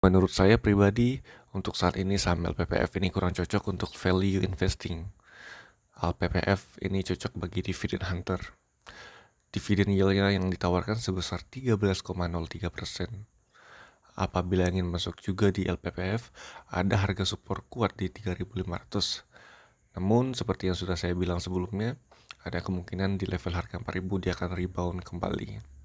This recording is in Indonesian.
Menurut saya pribadi, untuk saat ini saham LPPF ini kurang cocok untuk value investing. LPPF ini cocok bagi dividend hunter. Dividend yieldnya yang ditawarkan sebesar 13,03%. Apabila ingin masuk juga di LPPF, ada harga support kuat di 3.500. Namun, seperti yang sudah saya bilang sebelumnya, ada kemungkinan di level harga 4.000 dia akan rebound kembali.